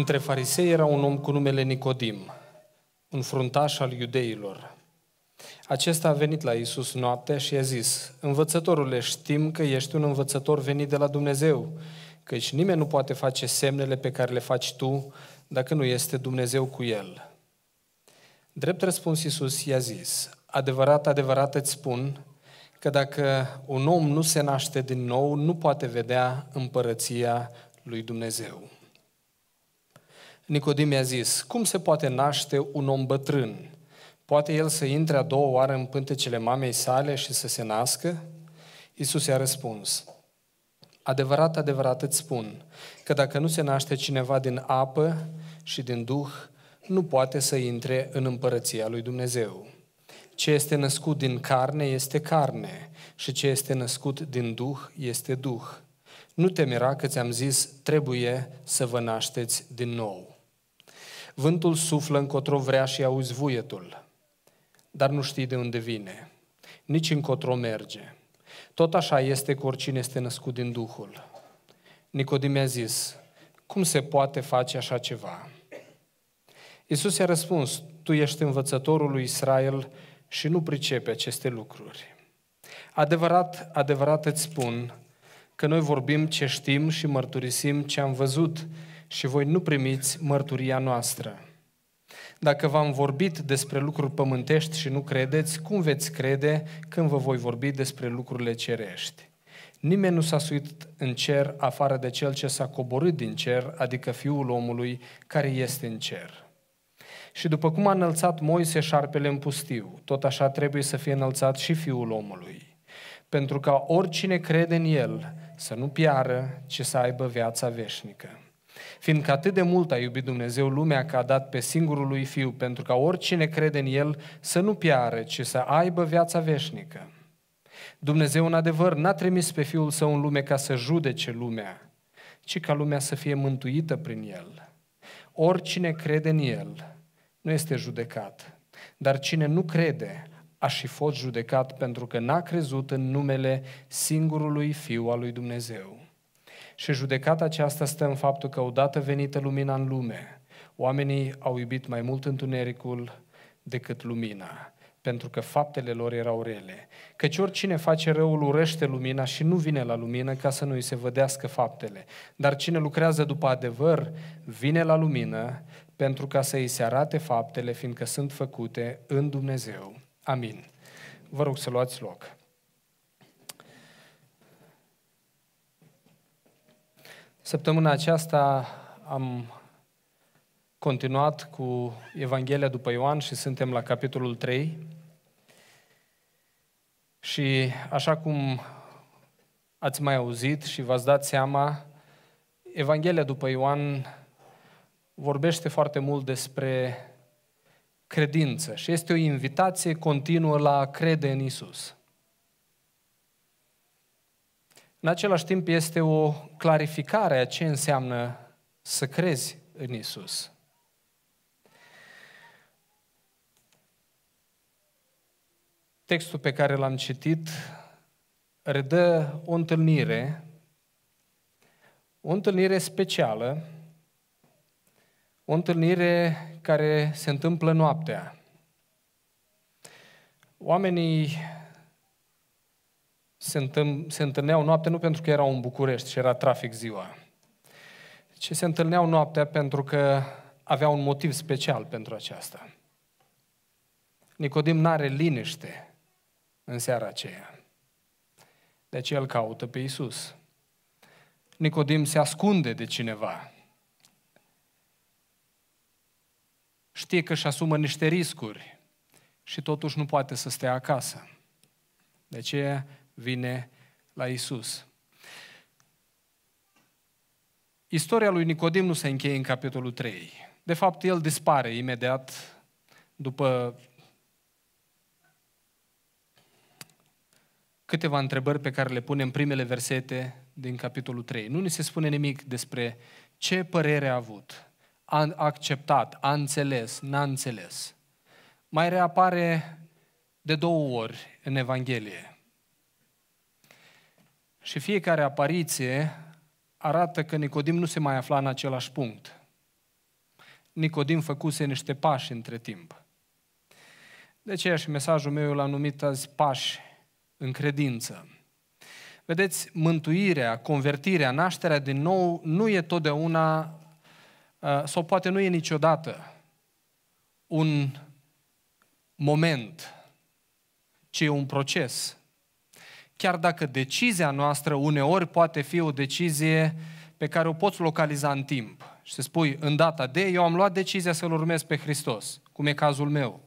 Între farisei era un om cu numele Nicodim, un fruntaș al iudeilor. Acesta a venit la Isus noaptea și i-a zis, Învățătorule, știm că ești un învățător venit de la Dumnezeu, căci nimeni nu poate face semnele pe care le faci tu dacă nu este Dumnezeu cu el. Drept răspuns Isus i-a zis, adevărat, adevărat îți spun că dacă un om nu se naște din nou, nu poate vedea împărăția lui Dumnezeu. Nicodim i-a zis, cum se poate naște un om bătrân? Poate el să intre a doua oară în pântecele mamei sale și să se nască? Iisus i-a răspuns, adevărat, adevărat îți spun, că dacă nu se naște cineva din apă și din duh, nu poate să intre în împărăția lui Dumnezeu. Ce este născut din carne este carne și ce este născut din duh este duh. Nu te mira că ți-am zis, trebuie să vă nașteți din nou. Vântul suflă încotro vrea și auzi vuietul, dar nu știi de unde vine, nici încotro merge. Tot așa este cu oricine este născut din Duhul. Nicodim a zis, cum se poate face așa ceva? Iisus i-a răspuns, tu ești învățătorul lui Israel și nu pricepe aceste lucruri. Adevărat, adevărat îți spun că noi vorbim ce știm și mărturisim ce am văzut, și voi nu primiți mărturia noastră. Dacă v-am vorbit despre lucruri pământești și nu credeți, cum veți crede când vă voi vorbi despre lucrurile cerești? Nimeni nu s-a suit în cer afară de cel ce s-a coborât din cer, adică Fiul omului care este în cer. Și după cum a înălțat Moise șarpele în pustiu, tot așa trebuie să fie înălțat și Fiul omului, pentru ca oricine crede în el să nu piară, ci să aibă viața veșnică fiindcă atât de mult a iubit Dumnezeu lumea că a dat pe singurul lui Fiu, pentru ca oricine crede în El să nu piară, ci să aibă viața veșnică. Dumnezeu, în adevăr, n-a trimis pe Fiul Său în lume ca să judece lumea, ci ca lumea să fie mântuită prin El. Oricine crede în El nu este judecat, dar cine nu crede a și fost judecat pentru că n-a crezut în numele singurului Fiu al lui Dumnezeu. Și judecata aceasta stă în faptul că odată venită lumina în lume, oamenii au iubit mai mult întunericul decât lumina, pentru că faptele lor erau rele. Căci oricine face răul urăște lumina și nu vine la lumină ca să nu îi se vădească faptele. Dar cine lucrează după adevăr, vine la lumină pentru ca să îi se arate faptele, fiindcă sunt făcute în Dumnezeu. Amin. Vă rog să luați loc. Săptămâna aceasta am continuat cu Evanghelia după Ioan și suntem la capitolul 3. Și așa cum ați mai auzit și v-ați dat seama, Evanghelia după Ioan vorbește foarte mult despre credință și este o invitație continuă la a crede în Isus. În același timp este o clarificare a ce înseamnă să crezi în Isus. Textul pe care l-am citit redă o întâlnire, o întâlnire specială, o întâlnire care se întâmplă noaptea. Oamenii se, întâln, se întâlneau noaptea nu pentru că erau în București și era trafic ziua, ci se întâlneau noaptea pentru că aveau un motiv special pentru aceasta. Nicodim n-are liniște în seara aceea. De el îl caută pe Isus. Nicodim se ascunde de cineva. Știe că își asumă niște riscuri și totuși nu poate să stea acasă. De ce vine la Isus. Istoria lui Nicodim nu se încheie în capitolul 3. De fapt, el dispare imediat după câteva întrebări pe care le pune în primele versete din capitolul 3. Nu ni se spune nimic despre ce părere a avut, a acceptat, a înțeles, n-a înțeles. Mai reapare de două ori în Evanghelie. Și fiecare apariție arată că Nicodim nu se mai afla în același punct. Nicodim făcuse niște pași între timp. De aceea și mesajul meu l a numit azi pași în credință. Vedeți, mântuirea, convertirea, nașterea din nou nu e totdeauna uh, sau poate nu e niciodată un moment, ci e un proces chiar dacă decizia noastră uneori poate fi o decizie pe care o poți localiza în timp. Și să spui, în data de, eu am luat decizia să-L urmez pe Hristos, cum e cazul meu.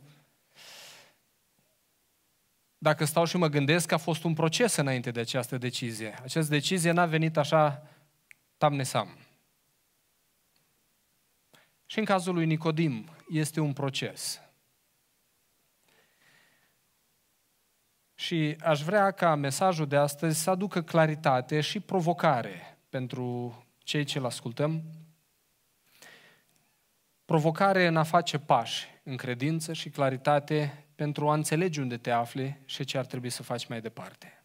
Dacă stau și mă gândesc, a fost un proces înainte de această decizie. Această decizie n-a venit așa tamnesam. Și în cazul lui Nicodim este un proces. Și aș vrea ca mesajul de astăzi să aducă claritate și provocare pentru cei ce-l ascultăm. Provocare în a face pași în credință și claritate pentru a înțelege unde te afli și ce ar trebui să faci mai departe.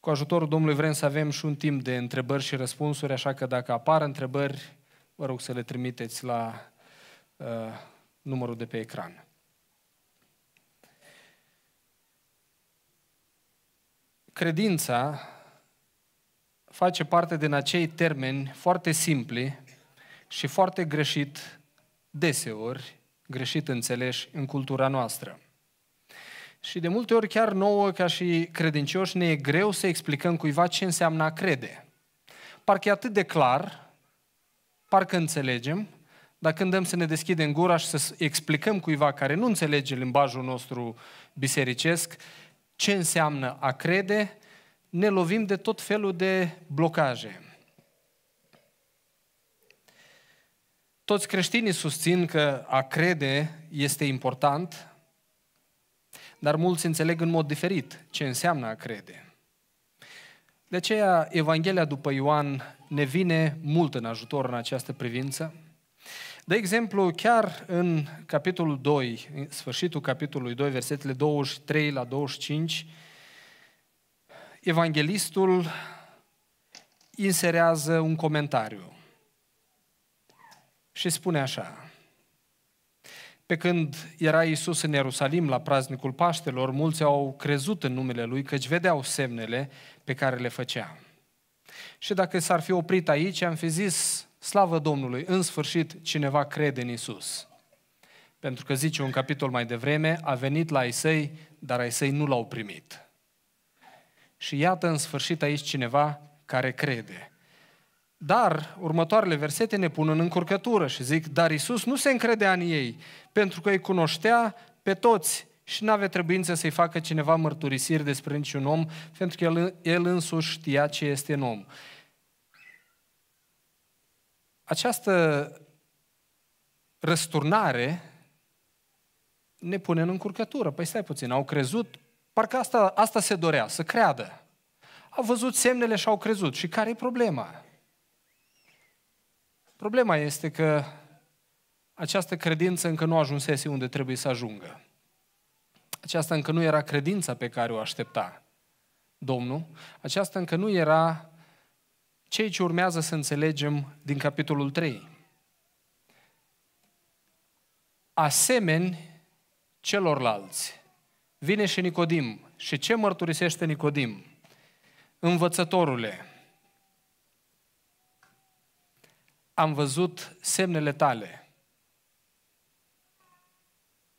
Cu ajutorul Domnului vrem să avem și un timp de întrebări și răspunsuri, așa că dacă apar întrebări, vă rog să le trimiteți la uh, numărul de pe ecran. Credința face parte din acei termeni foarte simpli și foarte greșit deseori, greșit înțeleși în cultura noastră. Și de multe ori chiar nouă, ca și credincioși, ne e greu să explicăm cuiva ce înseamnă a crede. Parcă e atât de clar, parcă înțelegem, dar când dăm să ne deschidem gura și să explicăm cuiva care nu înțelege limbajul nostru bisericesc, ce înseamnă a crede, ne lovim de tot felul de blocaje. Toți creștinii susțin că a crede este important, dar mulți înțeleg în mod diferit ce înseamnă a crede. De aceea, Evanghelia după Ioan ne vine mult în ajutor în această privință. De exemplu, chiar în capitolul 2, în sfârșitul capitolului 2, versetele 23 la 25, evanghelistul inserează un comentariu și spune așa. Pe când era Isus în Ierusalim la praznicul Paștelor, mulți au crezut în numele Lui, căci vedeau semnele pe care le făcea. Și dacă s-ar fi oprit aici, am fi zis, Slavă Domnului, în sfârșit cineva crede în Isus. Pentru că zice un capitol mai devreme, a venit la Isei, dar ai nu l-au primit. Și iată în sfârșit aici cineva care crede. Dar următoarele versete ne pun în încurcătură și zic, dar Isus nu se încredea în ei, pentru că îi cunoștea pe toți și nu avea trebuință să-i facă cineva mărturisiri despre niciun om, pentru că el, el însuși știa ce este în om. Această răsturnare ne pune în încurcătură. Păi stai puțin, au crezut, parcă asta, asta se dorea, să creadă. Au văzut semnele și au crezut. Și care e problema? Problema este că această credință încă nu ajunsese unde trebuie să ajungă. Aceasta încă nu era credința pe care o aștepta Domnul, aceasta încă nu era ceea ce urmează să înțelegem din capitolul 3. Asemeni celorlalți. Vine și Nicodim. Și ce mărturisește Nicodim? Învățătorule, am văzut semnele tale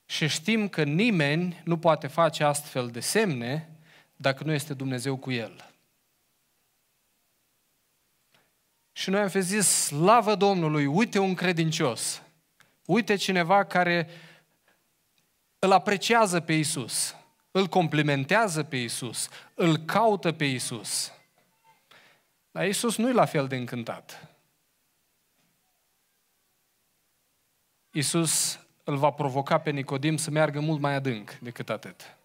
și știm că nimeni nu poate face astfel de semne dacă nu este Dumnezeu cu el. Și noi am fi zis, slavă Domnului, uite un credincios, uite cineva care îl apreciază pe Isus, îl complimentează pe Isus, îl caută pe Isus. Dar Isus nu e la fel de încântat. Isus îl va provoca pe Nicodim să meargă mult mai adânc decât atât.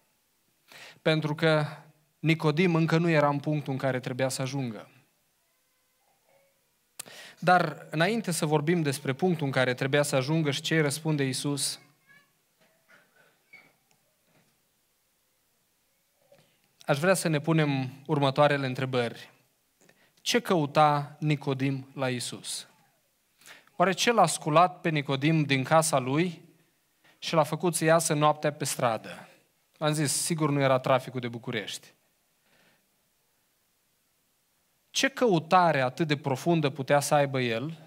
Pentru că Nicodim încă nu era în punctul în care trebuia să ajungă. Dar înainte să vorbim despre punctul în care trebuia să ajungă și ce răspunde Iisus, aș vrea să ne punem următoarele întrebări. Ce căuta Nicodim la Iisus? Oare ce l-a sculat pe Nicodim din casa lui și l-a făcut să iasă noaptea pe stradă? Am zis, sigur nu era traficul de București. Ce căutare atât de profundă putea să aibă el,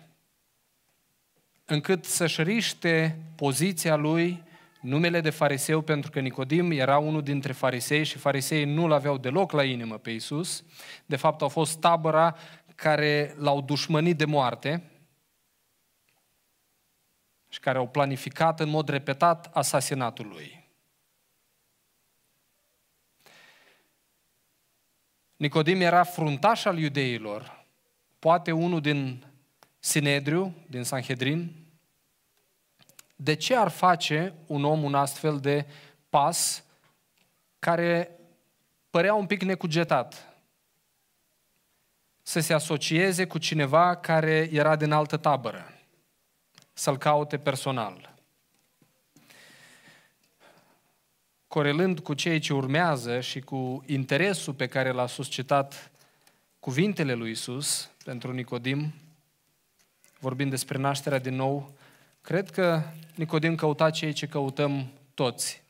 încât să-și riște poziția lui, numele de fariseu, pentru că Nicodim era unul dintre farisei și fariseii nu-l aveau deloc la inimă pe Isus. De fapt, au fost tabăra care l-au dușmănit de moarte și care au planificat în mod repetat asasinatul lui. Nicodim era fruntaș al iudeilor, poate unul din Sinedriu, din Sanhedrin. De ce ar face un om un astfel de pas care părea un pic necugetat? Să se asocieze cu cineva care era din altă tabără, să-l caute personal – corelând cu ceea ce urmează și cu interesul pe care l-a suscitat cuvintele lui Isus pentru Nicodim, vorbind despre nașterea din nou, cred că Nicodim căuta ceea ce căutăm toți.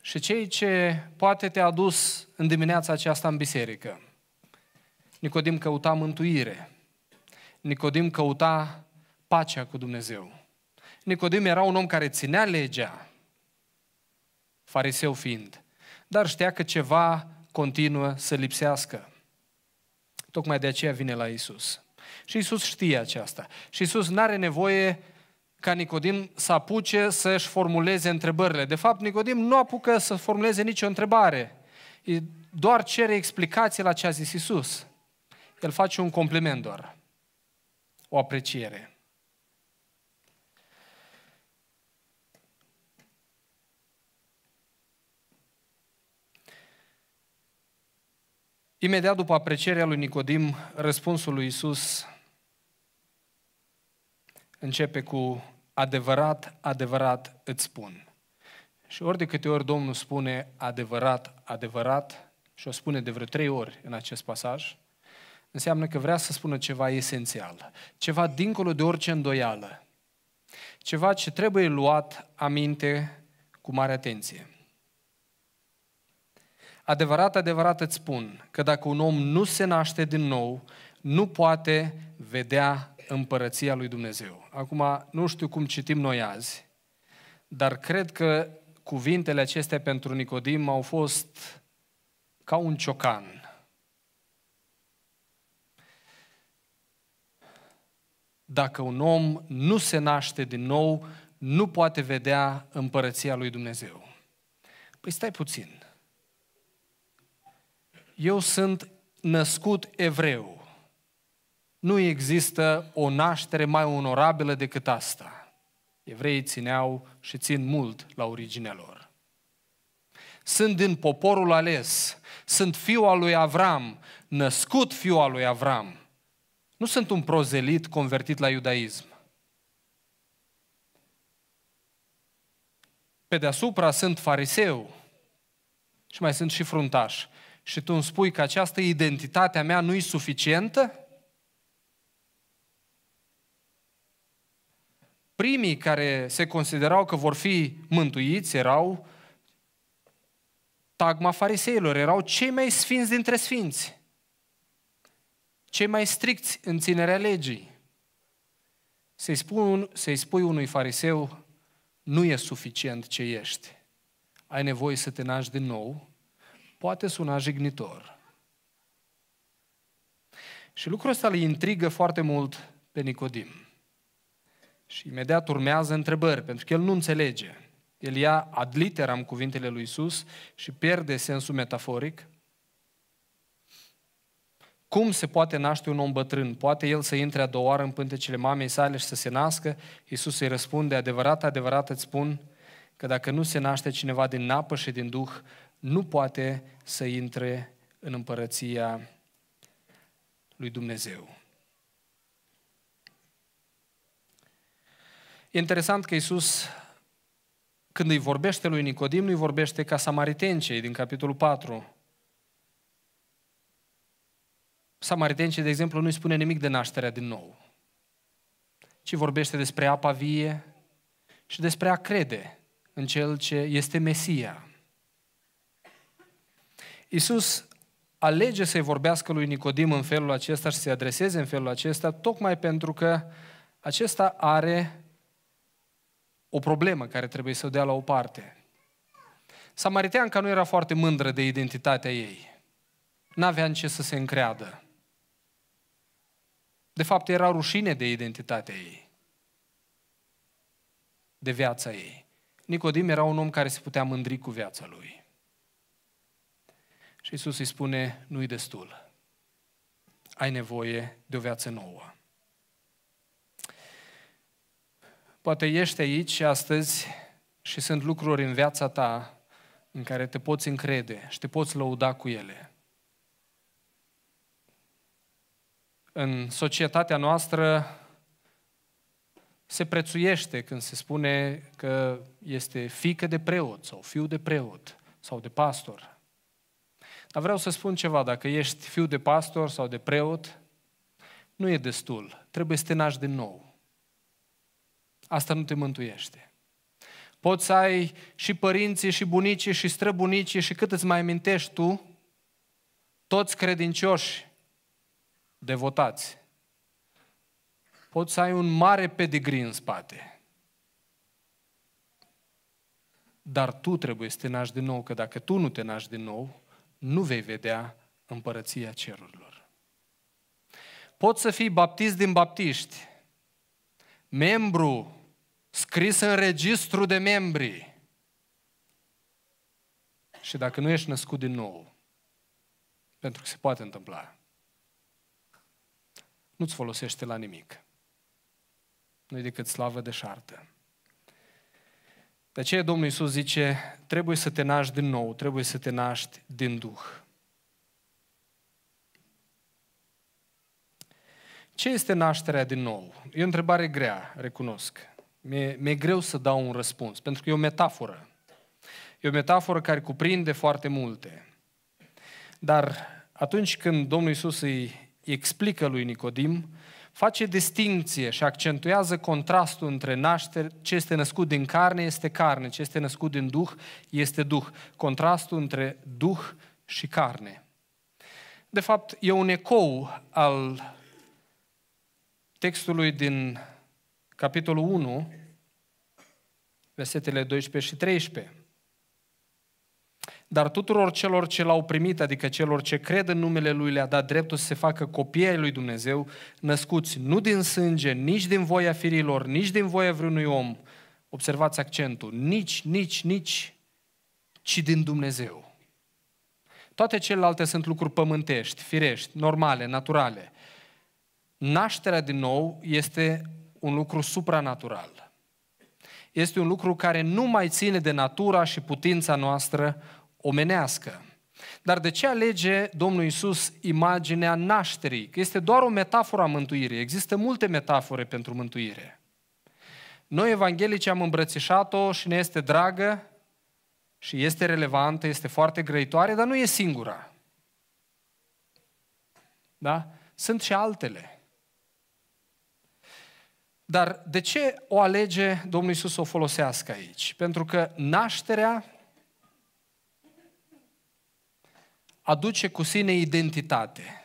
Și ceea ce poate te-a dus în dimineața aceasta în biserică. Nicodim căuta mântuire. Nicodim căuta pacea cu Dumnezeu. Nicodim era un om care ținea legea, fariseu fiind, dar știa că ceva continuă să lipsească. Tocmai de aceea vine la Isus. Și Isus știe aceasta. Și Isus nu are nevoie ca Nicodim să apuce să-și formuleze întrebările. De fapt, Nicodim nu apucă să formuleze nicio întrebare. Doar cere explicații la ce a zis Isus. El face un compliment doar. O apreciere. Imediat după aprecierea lui Nicodim, răspunsul lui Isus începe cu adevărat, adevărat îți spun. Și ori de câte ori Domnul spune adevărat, adevărat, și o spune de vreo trei ori în acest pasaj, înseamnă că vrea să spună ceva esențial, ceva dincolo de orice îndoială, ceva ce trebuie luat aminte cu mare atenție. Adevărat, adevărat îți spun că dacă un om nu se naște din nou, nu poate vedea împărăția lui Dumnezeu. Acum, nu știu cum citim noi azi, dar cred că cuvintele acestea pentru Nicodim au fost ca un ciocan. Dacă un om nu se naște din nou, nu poate vedea împărăția lui Dumnezeu. Păi stai puțin eu sunt născut evreu. Nu există o naștere mai onorabilă decât asta. Evreii țineau și țin mult la originea lor. Sunt din poporul ales, sunt fiul al lui Avram, născut fiul al lui Avram. Nu sunt un prozelit convertit la iudaism. Pe deasupra sunt fariseu și mai sunt și fruntași și tu îmi spui că această identitate a mea nu e suficientă? Primii care se considerau că vor fi mântuiți erau tagma fariseilor, erau cei mai sfinți dintre sfinți, cei mai stricți în ținerea legii. Să-i, un, să-i spui unui fariseu, nu e suficient ce ești. Ai nevoie să te naști din nou poate suna jignitor. Și lucrul ăsta îl intrigă foarte mult pe Nicodim. Și imediat urmează întrebări, pentru că el nu înțelege. El ia ad literam cuvintele lui Isus și pierde sensul metaforic. Cum se poate naște un om bătrân? Poate el să intre a doua oară în pântecele mamei sale și să se nască? Iisus îi răspunde, adevărat, adevărat îți spun că dacă nu se naște cineva din apă și din Duh, nu poate să intre în împărăția lui Dumnezeu. E interesant că Iisus, când îi vorbește lui Nicodim, nu îi vorbește ca samaritencei din capitolul 4. Samaritencei, de exemplu, nu îi spune nimic de nașterea din nou, ci vorbește despre apa vie și despre a crede în Cel ce este Mesia. Iisus alege să-i vorbească lui Nicodim în felul acesta și să-i adreseze în felul acesta, tocmai pentru că acesta are o problemă care trebuie să o dea la o parte. Samariteanca nu era foarte mândră de identitatea ei. N-avea în ce să se încreadă. De fapt, era rușine de identitatea ei, de viața ei. Nicodim era un om care se putea mândri cu viața lui. Și Isus îi spune, nu-i destul. Ai nevoie de o viață nouă. Poate ești aici astăzi și sunt lucruri în viața ta în care te poți încrede și te poți lăuda cu ele. În societatea noastră se prețuiește când se spune că este fică de preot sau fiu de preot sau de pastor. Dar vreau să spun ceva, dacă ești fiu de pastor sau de preot, nu e destul. Trebuie să te naști din nou. Asta nu te mântuiește. Poți să ai și părinții, și bunicii, și străbunicii, și cât îți mai amintești tu, toți credincioși, devotați. Poți să ai un mare pedigri în spate. Dar tu trebuie să te naști din nou, că dacă tu nu te naști din nou, nu vei vedea împărăția cerurilor. Poți să fii baptist din baptiști, membru scris în registru de membri. Și dacă nu ești născut din nou, pentru că se poate întâmpla, nu-ți folosește la nimic. Nu-i decât slavă de șartă. De aceea Domnul Iisus zice, trebuie să te naști din nou, trebuie să te naști din Duh. Ce este nașterea din nou? E o întrebare grea, recunosc. Mi-e, mi-e greu să dau un răspuns, pentru că e o metaforă. E o metaforă care cuprinde foarte multe. Dar atunci când Domnul Iisus îi explică lui Nicodim face distinție și accentuează contrastul între naștere, ce este născut din carne este carne, ce este născut din duh este duh. Contrastul între duh și carne. De fapt, e un ecou al textului din capitolul 1, versetele 12 și 13 dar tuturor celor ce l-au primit, adică celor ce cred în numele Lui, le-a dat dreptul să se facă copii ai Lui Dumnezeu, născuți nu din sânge, nici din voia firilor, nici din voia vreunui om, observați accentul, nici, nici, nici, ci din Dumnezeu. Toate celelalte sunt lucruri pământești, firești, normale, naturale. Nașterea din nou este un lucru supranatural. Este un lucru care nu mai ține de natura și putința noastră omenească. Dar de ce alege Domnul Isus imaginea nașterii? Că este doar o metaforă a mântuirii. Există multe metafore pentru mântuire. Noi, evanghelici, am îmbrățișat-o și ne este dragă și este relevantă, este foarte grăitoare, dar nu e singura. Da? Sunt și altele. Dar de ce o alege Domnul Isus să o folosească aici? Pentru că nașterea aduce cu sine identitate.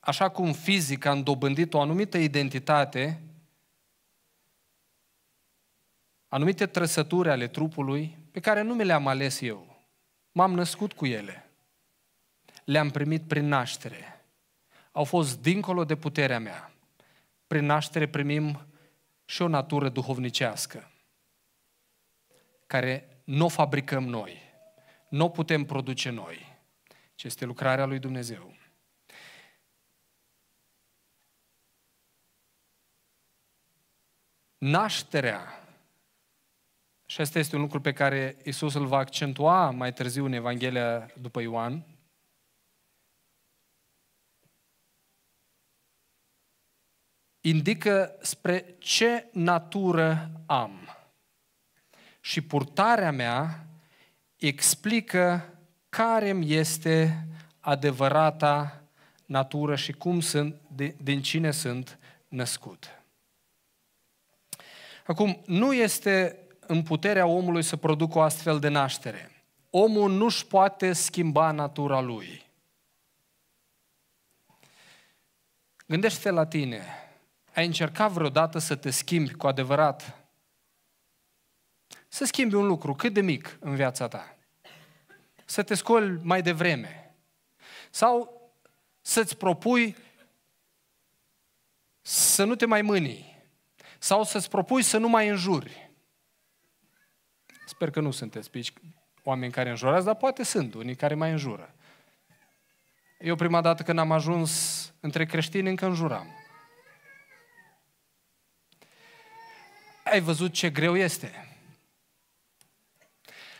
Așa cum fizic am dobândit o anumită identitate, anumite trăsături ale trupului pe care nu mi le-am ales eu. M-am născut cu ele. Le-am primit prin naștere. Au fost dincolo de puterea mea. Prin naștere primim și o natură duhovnicească, care nu o fabricăm noi, nu o putem produce noi ce este lucrarea lui Dumnezeu. Nașterea, și asta este un lucru pe care Isus îl va accentua mai târziu în Evanghelia după Ioan, indică spre ce natură am. Și purtarea mea explică care mi este adevărata natură și cum sunt, de, din cine sunt născut. Acum, nu este în puterea omului să producă o astfel de naștere. Omul nu-și poate schimba natura lui. Gândește-te la tine. Ai încercat vreodată să te schimbi cu adevărat? Să schimbi un lucru cât de mic în viața ta să te scoli mai devreme. Sau să-ți propui să nu te mai mâni. Sau să-ți propui să nu mai înjuri. Sper că nu sunteți pici oameni care înjurați, dar poate sunt unii care mai înjură. Eu prima dată când am ajuns între creștini încă înjuram. Ai văzut ce greu este?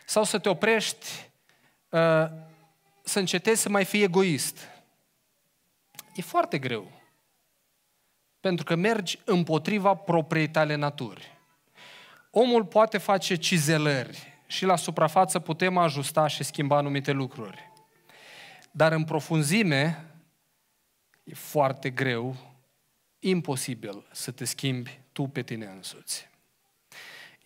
Sau să te oprești Uh, să încetezi să mai fii egoist. E foarte greu. Pentru că mergi împotriva propriei tale naturi. Omul poate face cizelări și la suprafață putem ajusta și schimba anumite lucruri. Dar în profunzime e foarte greu, imposibil să te schimbi tu pe tine însuți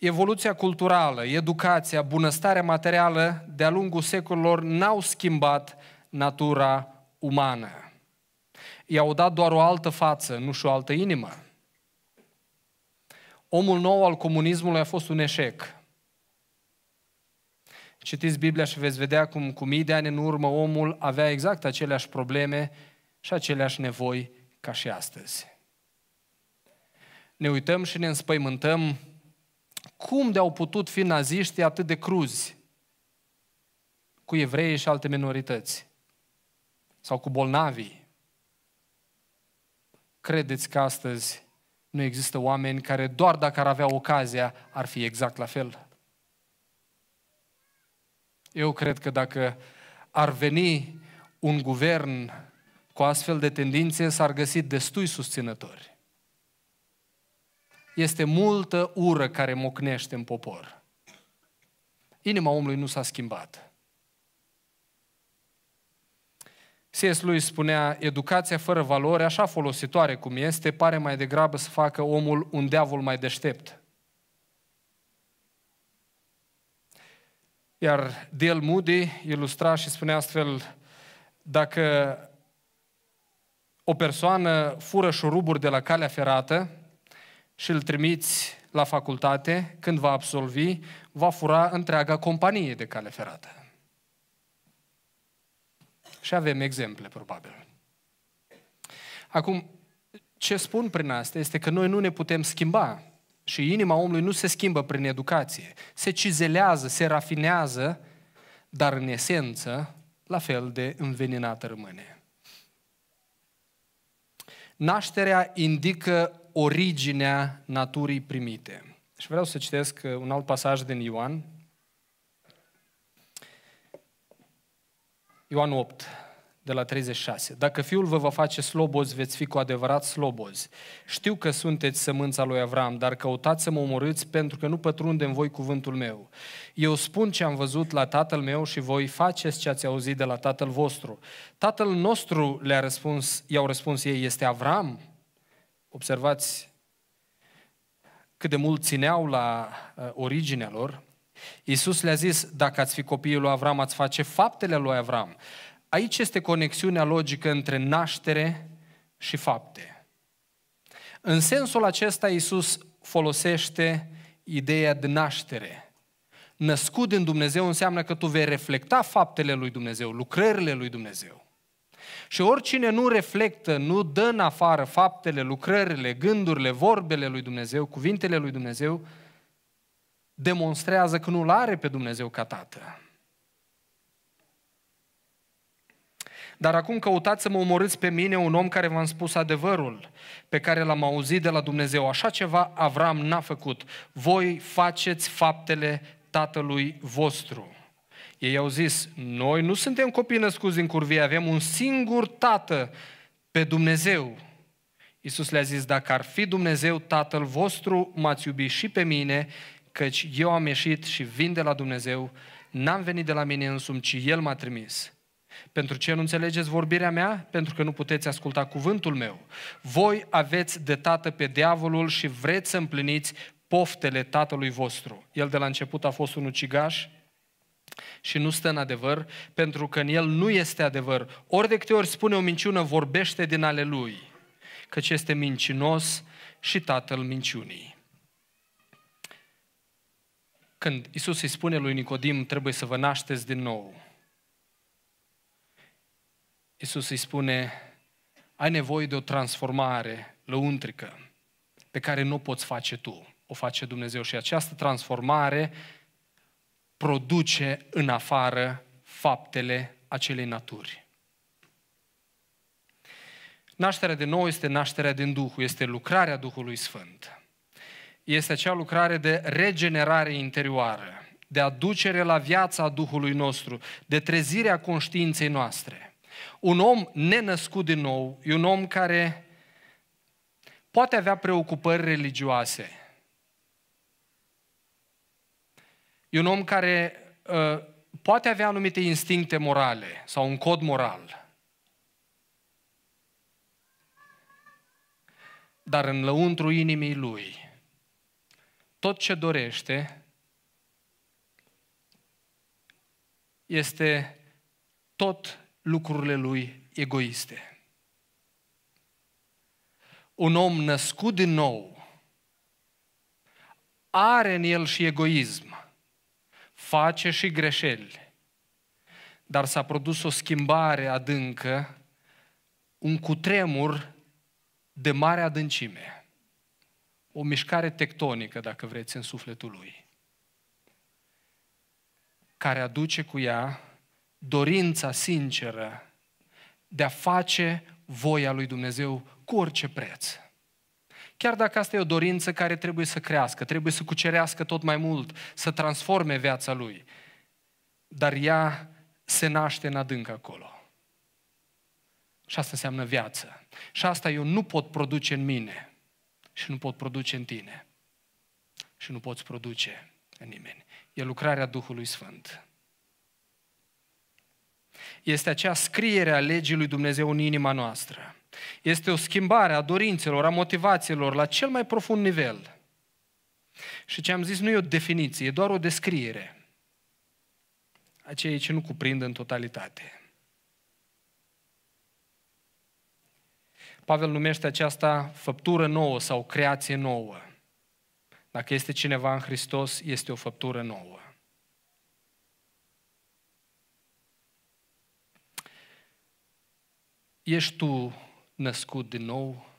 evoluția culturală, educația, bunăstarea materială de-a lungul secolilor n-au schimbat natura umană. I-au dat doar o altă față, nu și o altă inimă. Omul nou al comunismului a fost un eșec. Citiți Biblia și veți vedea cum cu mii de ani în urmă omul avea exact aceleași probleme și aceleași nevoi ca și astăzi. Ne uităm și ne înspăimântăm cum de-au putut fi naziști atât de cruzi cu evreii și alte minorități sau cu bolnavii. Credeți că astăzi nu există oameni care doar dacă ar avea ocazia ar fi exact la fel? Eu cred că dacă ar veni un guvern cu astfel de tendințe, s-ar găsi destui susținători este multă ură care mocnește în popor. Inima omului nu s-a schimbat. C.S. lui spunea, educația fără valori, așa folositoare cum este, pare mai degrabă să facă omul un diavol mai deștept. Iar Del Moody ilustra și spunea astfel, dacă o persoană fură șuruburi de la calea ferată, și îl trimiți la facultate, când va absolvi, va fura întreaga companie de cale ferată. Și avem exemple, probabil. Acum, ce spun prin asta este că noi nu ne putem schimba și inima omului nu se schimbă prin educație. Se cizelează, se rafinează, dar în esență, la fel de înveninată rămâne. Nașterea indică originea naturii primite. Și vreau să citesc uh, un alt pasaj din Ioan. Ioan 8, de la 36. Dacă Fiul vă va face slobozi, veți fi cu adevărat slobozi. Știu că sunteți sămânța lui Avram, dar căutați să mă omorâți pentru că nu pătrunde în voi cuvântul meu. Eu spun ce am văzut la tatăl meu și voi faceți ce ați auzit de la tatăl vostru. Tatăl nostru le-a răspuns, i-au răspuns ei, este Avram? observați cât de mult țineau la uh, originea lor, Iisus le-a zis, dacă ați fi copiii lui Avram, ați face faptele lui Avram. Aici este conexiunea logică între naștere și fapte. În sensul acesta, Iisus folosește ideea de naștere. Născut din Dumnezeu înseamnă că tu vei reflecta faptele lui Dumnezeu, lucrările lui Dumnezeu. Și oricine nu reflectă, nu dă în afară faptele, lucrările, gândurile, vorbele lui Dumnezeu, cuvintele lui Dumnezeu, demonstrează că nu-L are pe Dumnezeu ca Tată. Dar acum căutați să mă omorâți pe mine un om care v-am spus adevărul, pe care l-am auzit de la Dumnezeu. Așa ceva Avram n-a făcut. Voi faceți faptele tatălui vostru. Ei au zis, noi nu suntem copii născuți în curvie, avem un singur tată pe Dumnezeu. Iisus le-a zis, dacă ar fi Dumnezeu tatăl vostru, m-ați iubi și pe mine, căci eu am ieșit și vin de la Dumnezeu, n-am venit de la mine însumi, ci El m-a trimis. Pentru ce nu înțelegeți vorbirea mea? Pentru că nu puteți asculta cuvântul meu. Voi aveți de tată pe diavolul și vreți să împliniți poftele tatălui vostru. El de la început a fost un ucigaș, și nu stă în adevăr, pentru că în el nu este adevăr. Ori de câte ori spune o minciună, vorbește din ale lui, căci este mincinos și tatăl minciunii. Când Isus îi spune lui Nicodim, trebuie să vă nașteți din nou, Isus îi spune, ai nevoie de o transformare lăuntrică pe care nu o poți face tu, o face Dumnezeu și această transformare produce în afară faptele acelei naturi. Nașterea de nou este nașterea din Duhul, este lucrarea Duhului Sfânt. Este acea lucrare de regenerare interioară, de aducere la viața Duhului nostru, de trezirea conștiinței noastre. Un om nenăscut din nou e un om care poate avea preocupări religioase – E un om care uh, poate avea anumite instincte morale sau un cod moral. Dar în lăuntru inimii lui, tot ce dorește este tot lucrurile lui egoiste. Un om născut din nou are în el și egoism face și greșeli, dar s-a produs o schimbare adâncă, un cutremur de mare adâncime, o mișcare tectonică, dacă vreți, în sufletul lui, care aduce cu ea dorința sinceră de a face voia lui Dumnezeu cu orice preț. Chiar dacă asta e o dorință care trebuie să crească, trebuie să cucerească tot mai mult, să transforme viața lui. Dar ea se naște în adânc acolo. Și asta înseamnă viață. Și asta eu nu pot produce în mine și nu pot produce în tine și nu poți produce în nimeni. E lucrarea Duhului Sfânt. Este acea scriere a legii lui Dumnezeu în inima noastră. Este o schimbare a dorințelor, a motivațiilor la cel mai profund nivel. Și ce am zis nu e o definiție, e doar o descriere a ceea ce nu cuprind în totalitate. Pavel numește aceasta făptură nouă sau creație nouă. Dacă este cineva în Hristos, este o făptură nouă. Ești tu născut din nou.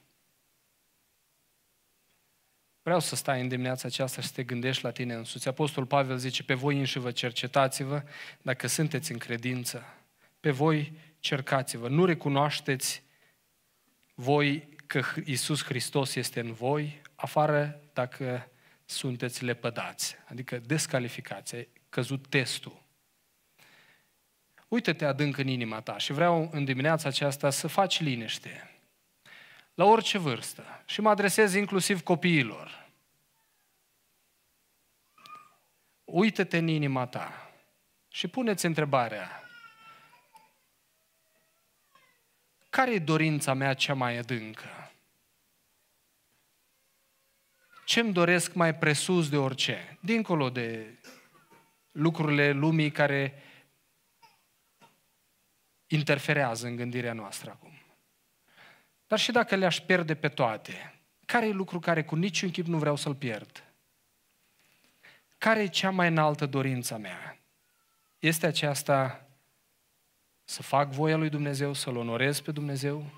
Vreau să stai în dimineața aceasta și să te gândești la tine însuți. Apostol Pavel zice, pe voi înși vă cercetați-vă dacă sunteți în credință. Pe voi cercați-vă. Nu recunoașteți voi că Isus Hristos este în voi, afară dacă sunteți lepădați, adică descalificați, căzut testul. Uită-te adânc în inima ta și vreau în dimineața aceasta să faci liniște la orice vârstă. Și mă adresez inclusiv copiilor. Uită-te în inima ta și puneți întrebarea. Care e dorința mea cea mai adâncă? ce îmi doresc mai presus de orice? Dincolo de lucrurile lumii care interferează în gândirea noastră acum. Dar și dacă le-aș pierde pe toate, care e lucru care cu niciun chip nu vreau să-l pierd? Care e cea mai înaltă dorința mea? Este aceasta să fac voia lui Dumnezeu, să-L onorez pe Dumnezeu?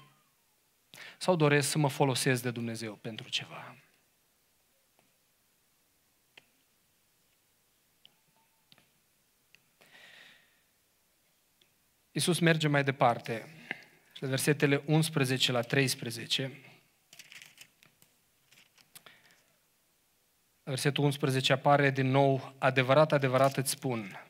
Sau doresc să mă folosesc de Dumnezeu pentru ceva? Iisus merge mai departe și la versetele 11 la 13. La versetul 11 apare din nou, adevărat, adevărat îți spun,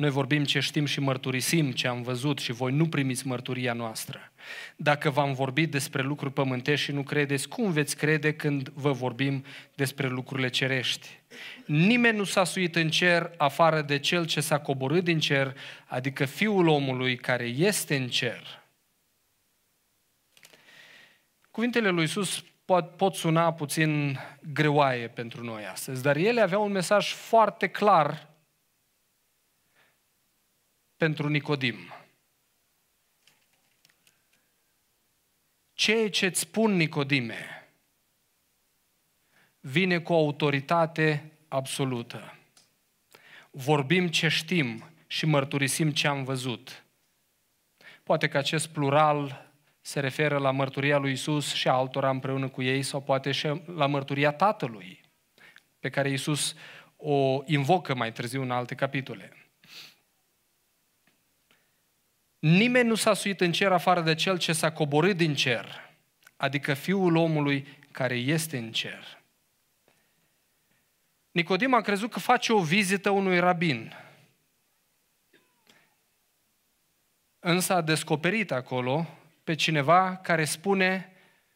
noi vorbim ce știm și mărturisim ce am văzut și voi nu primiți mărturia noastră. Dacă v-am vorbit despre lucruri pământești și nu credeți, cum veți crede când vă vorbim despre lucrurile cerești? Nimeni nu s-a suit în cer afară de cel ce s-a coborât din cer, adică Fiul omului care este în cer. Cuvintele lui Iisus pot, pot suna puțin greoaie pentru noi astăzi, dar ele aveau un mesaj foarte clar pentru Nicodim. Ceea ce îți spun, Nicodime, vine cu autoritate absolută. Vorbim ce știm și mărturisim ce am văzut. Poate că acest plural se referă la mărturia lui Isus și a altora împreună cu ei, sau poate și la mărturia Tatălui, pe care Isus o invocă mai târziu în alte capitole. Nimeni nu s-a suit în cer afară de cel ce s-a coborât din cer, adică Fiul omului care este în cer. Nicodim a crezut că face o vizită unui rabin. Însă a descoperit acolo pe cineva care spune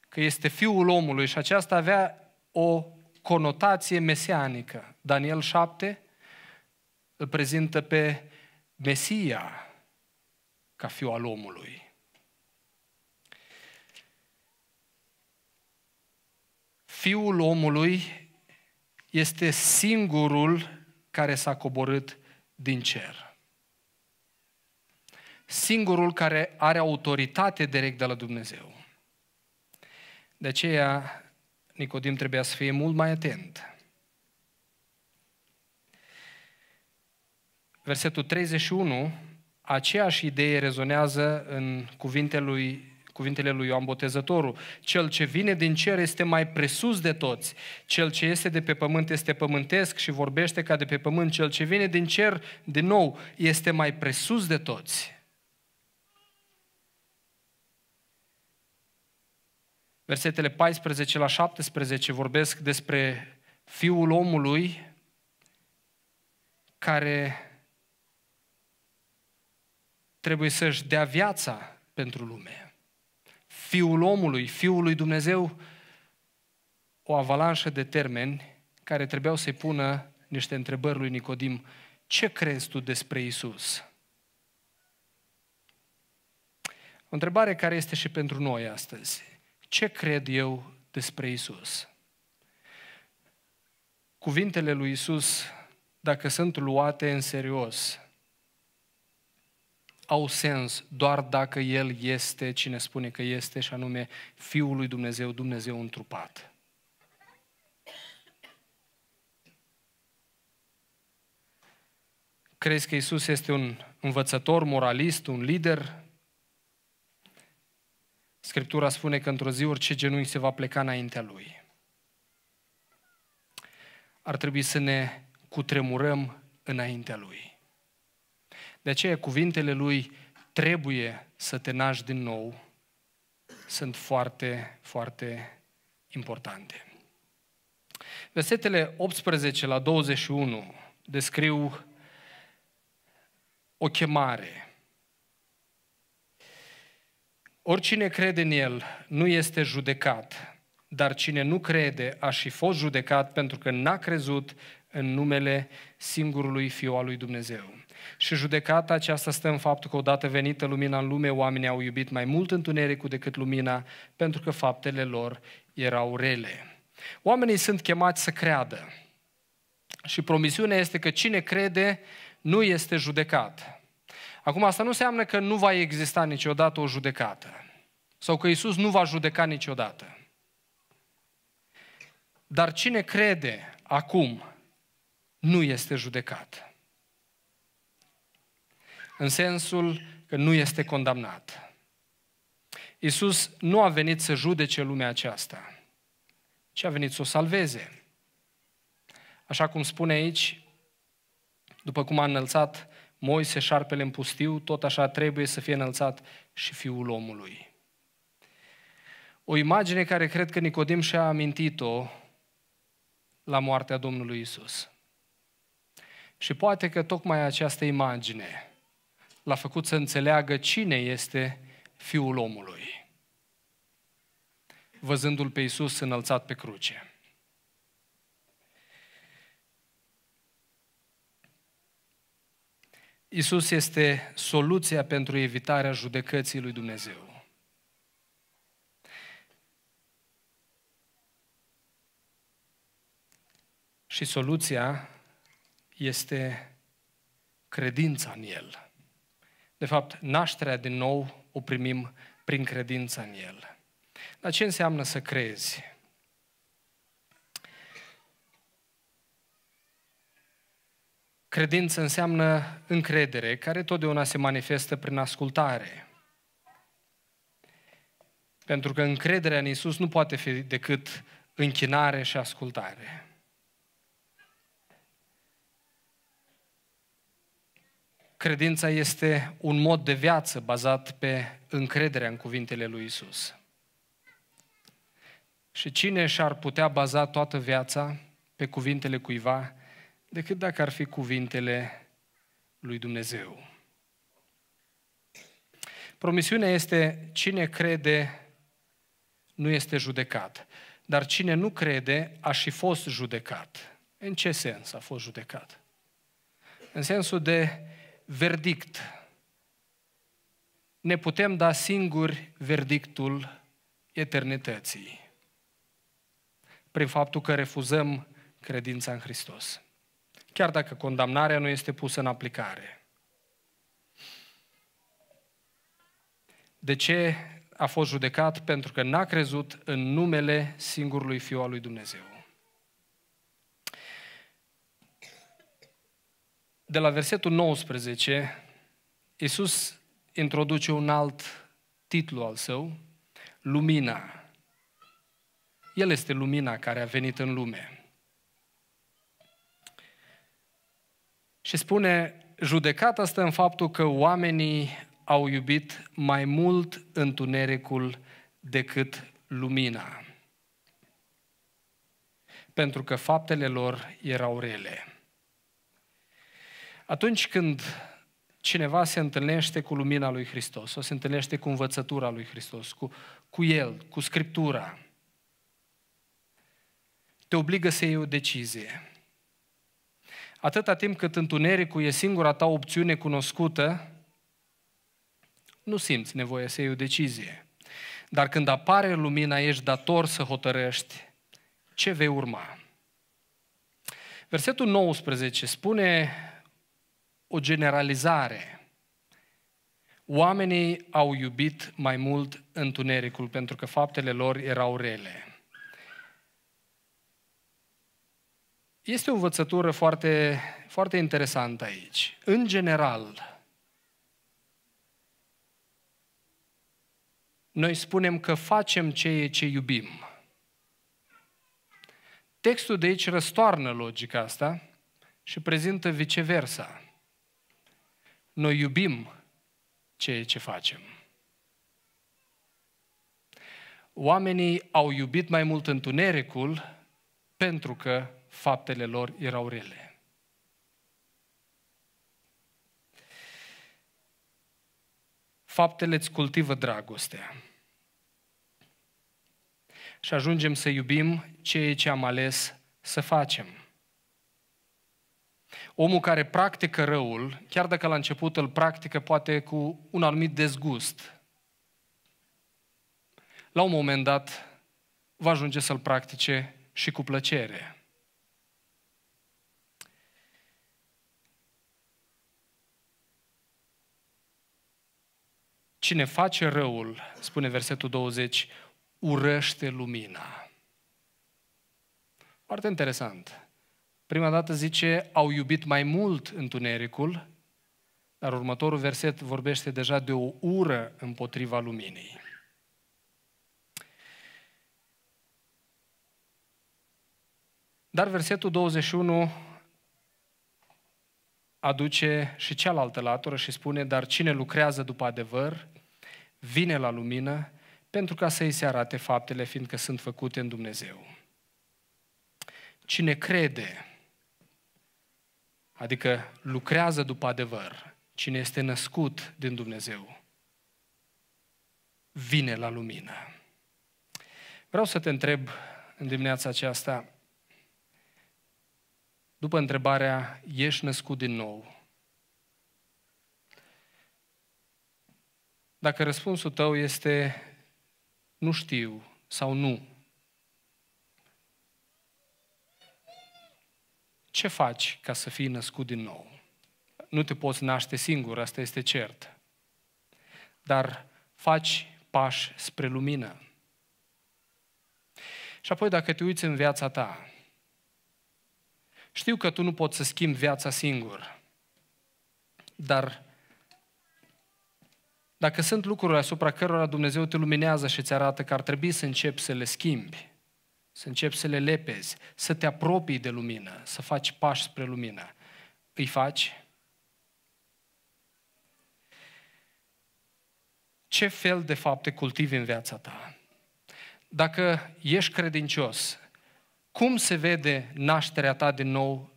că este Fiul omului și aceasta avea o conotație mesianică. Daniel 7 îl prezintă pe Mesia, ca fiu al omului. Fiul omului este singurul care s-a coborât din cer. Singurul care are autoritate direct de la Dumnezeu. De aceea, Nicodim trebuia să fie mult mai atent. Versetul 31 aceeași idee rezonează în cuvintele lui, cuvintele lui Ioan Botezătorul. Cel ce vine din cer este mai presus de toți. Cel ce este de pe pământ este pământesc și vorbește ca de pe pământ. Cel ce vine din cer, din nou, este mai presus de toți. Versetele 14 la 17 vorbesc despre Fiul omului care trebuie să-și dea viața pentru lume. Fiul omului, Fiul lui Dumnezeu, o avalanșă de termeni care trebuiau să-i pună niște întrebări lui Nicodim. Ce crezi tu despre Isus? O întrebare care este și pentru noi astăzi. Ce cred eu despre Isus? Cuvintele lui Isus, dacă sunt luate în serios, au sens doar dacă El este cine spune că este, și anume Fiul lui Dumnezeu, Dumnezeu întrupat. Crezi că Isus este un învățător, moralist, un lider? Scriptura spune că într-o zi orice genunchi se va pleca înaintea Lui. Ar trebui să ne cutremurăm înaintea Lui. De aceea cuvintele lui trebuie să te naști din nou sunt foarte, foarte importante. Versetele 18 la 21 descriu o chemare. Oricine crede în el nu este judecat, dar cine nu crede a și fost judecat pentru că n-a crezut în numele singurului Fiu al lui Dumnezeu. Și judecata aceasta stă în faptul că odată venită lumina în lume, oamenii au iubit mai mult întunericul decât lumina, pentru că faptele lor erau rele. Oamenii sunt chemați să creadă. Și promisiunea este că cine crede nu este judecat. Acum, asta nu înseamnă că nu va exista niciodată o judecată. Sau că Isus nu va judeca niciodată. Dar cine crede acum nu este judecat în sensul că nu este condamnat. Iisus nu a venit să judece lumea aceasta, ci a venit să o salveze. Așa cum spune aici, după cum a înălțat Moise șarpele în pustiu, tot așa trebuie să fie înălțat și Fiul omului. O imagine care cred că Nicodim și-a amintit-o la moartea Domnului Isus. Și poate că tocmai această imagine l-a făcut să înțeleagă cine este Fiul omului, văzându-l pe Iisus înălțat pe cruce. Isus este soluția pentru evitarea judecății lui Dumnezeu. Și soluția este credința în El. De fapt, nașterea din nou o primim prin credința în El. Dar ce înseamnă să crezi? Credință înseamnă încredere, care totdeauna se manifestă prin ascultare. Pentru că încrederea în Isus nu poate fi decât închinare și ascultare. Credința este un mod de viață bazat pe încrederea în cuvintele lui Isus. Și cine și-ar putea baza toată viața pe cuvintele cuiva decât dacă ar fi cuvintele lui Dumnezeu? Promisiunea este cine crede nu este judecat, dar cine nu crede a și fost judecat. În ce sens a fost judecat? În sensul de verdict. Ne putem da singuri verdictul eternității prin faptul că refuzăm credința în Hristos. Chiar dacă condamnarea nu este pusă în aplicare. De ce a fost judecat? Pentru că n-a crezut în numele singurului Fiu al lui Dumnezeu. de la versetul 19, Iisus introduce un alt titlu al său, Lumina. El este lumina care a venit în lume. Și spune, judecata stă în faptul că oamenii au iubit mai mult întunericul decât lumina, pentru că faptele lor erau rele. Atunci când cineva se întâlnește cu lumina lui Hristos, sau se întâlnește cu învățătura lui Hristos, cu, cu El, cu Scriptura, te obligă să iei o decizie. Atâta timp cât întunericul e singura ta opțiune cunoscută, nu simți nevoie să iei o decizie. Dar când apare lumina, ești dator să hotărăști ce vei urma. Versetul 19 spune, o generalizare. Oamenii au iubit mai mult întunericul pentru că faptele lor erau rele. Este o învățătură foarte, foarte interesantă aici. În general, noi spunem că facem ceea ce iubim. Textul de aici răstoarnă logica asta și prezintă viceversa. Noi iubim ceea ce facem. Oamenii au iubit mai mult întunericul pentru că faptele lor erau rele. Faptele îți cultivă dragostea. Și ajungem să iubim ceea ce am ales să facem. Omul care practică răul, chiar dacă la început îl practică poate cu un anumit dezgust, la un moment dat va ajunge să-l practice și cu plăcere. Cine face răul, spune versetul 20, urăște lumina. Foarte interesant. Prima dată zice, au iubit mai mult întunericul, dar următorul verset vorbește deja de o ură împotriva luminii. Dar versetul 21 aduce și cealaltă latură și spune, dar cine lucrează după adevăr, vine la lumină pentru ca să-i se arate faptele, fiindcă sunt făcute în Dumnezeu. Cine crede Adică lucrează după adevăr. Cine este născut din Dumnezeu vine la lumină. Vreau să te întreb în dimineața aceasta, după întrebarea, ești născut din nou? Dacă răspunsul tău este nu știu sau nu, ce faci ca să fii născut din nou? Nu te poți naște singur, asta este cert. Dar faci pași spre lumină. Și apoi dacă te uiți în viața ta, știu că tu nu poți să schimbi viața singur, dar dacă sunt lucruri asupra cărora Dumnezeu te luminează și îți arată că ar trebui să începi să le schimbi, să începi să le lepezi, să te apropii de lumină, să faci pași spre lumină. Îi faci? Ce fel de fapte cultivi în viața ta? Dacă ești credincios, cum se vede nașterea ta din nou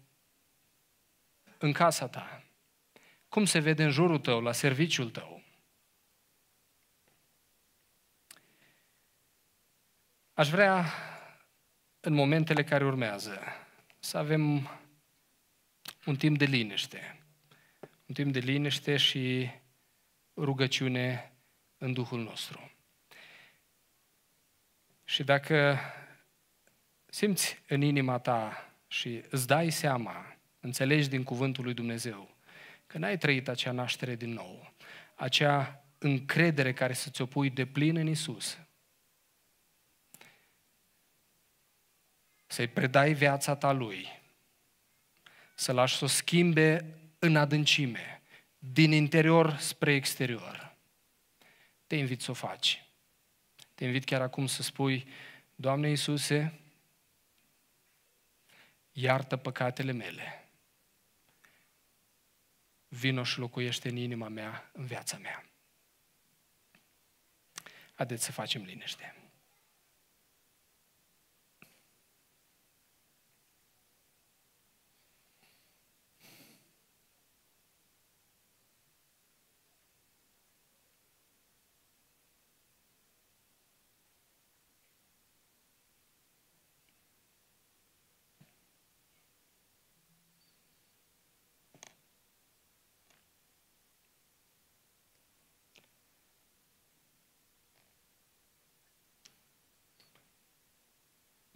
în casa ta? Cum se vede în jurul tău, la serviciul tău? Aș vrea în momentele care urmează, să avem un timp de liniște. Un timp de liniște și rugăciune în Duhul nostru. Și dacă simți în inima ta și îți dai seama, înțelegi din cuvântul lui Dumnezeu, că n-ai trăit acea naștere din nou, acea încredere care să ți-o pui de plin în Isus, să-i predai viața ta lui, să lași să o schimbe în adâncime, din interior spre exterior. Te invit să o faci. Te invit chiar acum să spui, Doamne Iisuse, iartă păcatele mele. Vino și locuiește în inima mea, în viața mea. Haideți să facem liniște.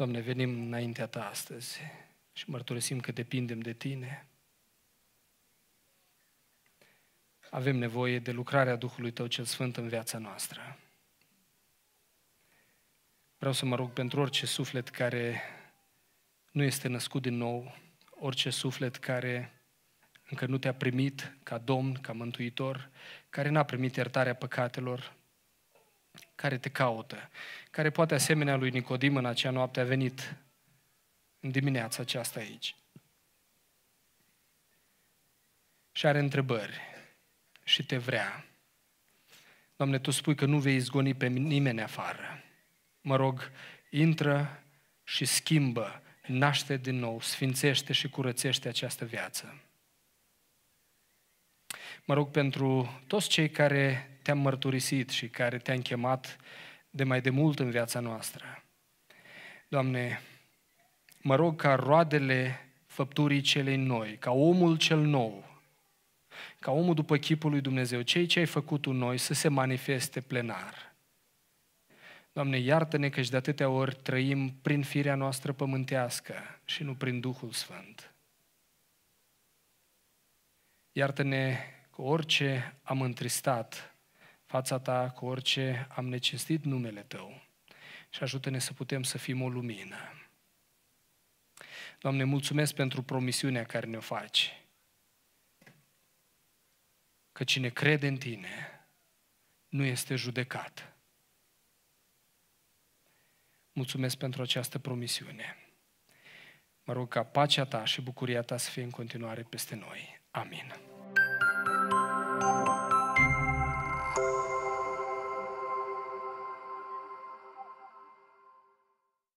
Doamne, venim înaintea Ta astăzi și mărturisim că depindem de Tine. Avem nevoie de lucrarea Duhului Tău cel Sfânt în viața noastră. Vreau să mă rog pentru orice suflet care nu este născut din nou, orice suflet care încă nu te-a primit ca Domn, ca Mântuitor, care n-a primit iertarea păcatelor, care te caută care poate asemenea lui Nicodim în acea noapte a venit în dimineața aceasta aici. Și are întrebări și te vrea. Doamne, Tu spui că nu vei izgoni pe nimeni afară. Mă rog, intră și schimbă, naște din nou, sfințește și curățește această viață. Mă rog pentru toți cei care te-am mărturisit și care te-am chemat de mai de mult în viața noastră. Doamne, mă rog ca roadele făpturii celei noi, ca omul cel nou, ca omul după chipul lui Dumnezeu, cei ce ai făcut tu noi să se manifeste plenar. Doamne, iartă-ne că și de atâtea ori trăim prin firea noastră pământească și nu prin Duhul Sfânt. Iartă-ne că orice am întristat fața ta cu orice am necinstit numele tău și ajută-ne să putem să fim o lumină. Doamne, mulțumesc pentru promisiunea care ne-o faci. Că cine crede în tine nu este judecat. Mulțumesc pentru această promisiune. Mă rog ca pacea ta și bucuria ta să fie în continuare peste noi. Amin. thank you